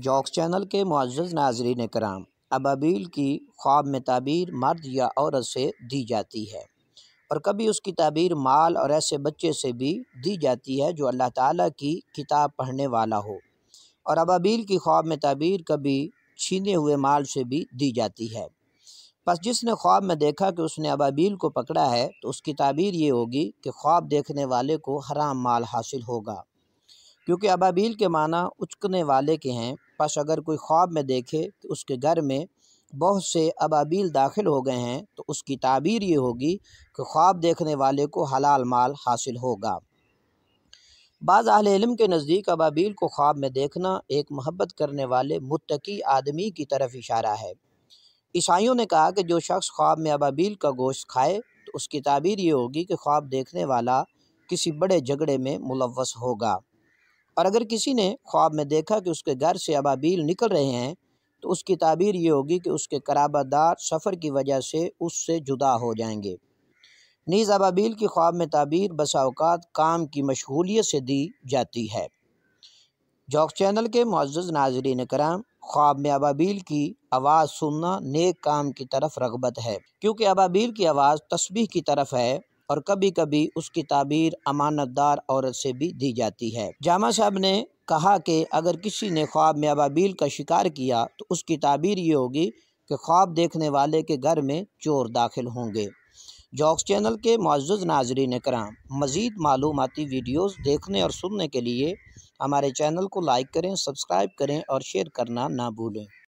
jocks channel के मज्ज़ नाजरीन कराम अबाबील की ख्वाब में ताबीर मर्द या औरत से दी जाती है और कभी उसकी ताबीर माल और ऐसे बच्चे से भी दी जाती है जो अल्लाह ताला की किताब पढ़ने वाला हो और अबाबील की ख्वाब में ताबीर कभी छीने हुए माल से भी दी जाती है बस जिसने ख्वाब में देखा कि उसने अबाबील को पकड़ा है तो उसकी ताबीर ये होगी कि ख्वाब देखने वाले को हराम माल हासिल होगा क्योंकि अबाबील के माना उचकने वाले के हैं पश अगर कोई ख्वाब में देखे तो उसके घर में बहुत से अबाबील दाखिल हो गए हैं तो उसकी ताबीर ये होगी कि ख्वाब देखने वाले को हलाल माल हासिल होगा बाज़ अहल के नज़दीक अबाबील को ख्वाब में देखना एक मोहब्बत करने वाले मुतकी आदमी की तरफ इशारा है ईसाइयों ने कहा कि जो शख्स ख्वाब में अबाबील का गोश्त खाए तो उसकी ताबीर ये होगी कि ख्वाब देखने वाला किसी बड़े झगड़े में मुलवस होगा और अगर किसी ने ख्वाब में देखा कि उसके घर से अबाबील निकल रहे हैं तो उसकी ताबीर ये होगी कि उसके कराबादार सफ़र की वजह से उससे जुदा हो जाएंगे नीज़ अबाबील की ख्वाब में ताबीर बसाओकात काम की मशगूलियत से दी जाती है जॉक चैनल के मज्ज़ नाजरीन कराम ख्वाब में अबाबील की आवाज़ सुनना नेक काम की तरफ रगबत है क्योंकि अबाबील की आवाज़ तस्बीह की तरफ है और कभी कभी उसकी ताबीर अमानतदार औरत से भी दी जाती है जामा साहब ने कहा कि अगर किसी ने ख्वाब में अबाबील का शिकार किया तो उसकी ताबीर ये होगी कि ख्वाब देखने वाले के घर में चोर दाखिल होंगे जॉक्स चैनल के मज्ज़ ने करा मज़ीद मालूमती वीडियोज़ देखने और सुनने के लिए हमारे चैनल को लाइक करें सब्सक्राइब करें और शेयर करना ना भूलें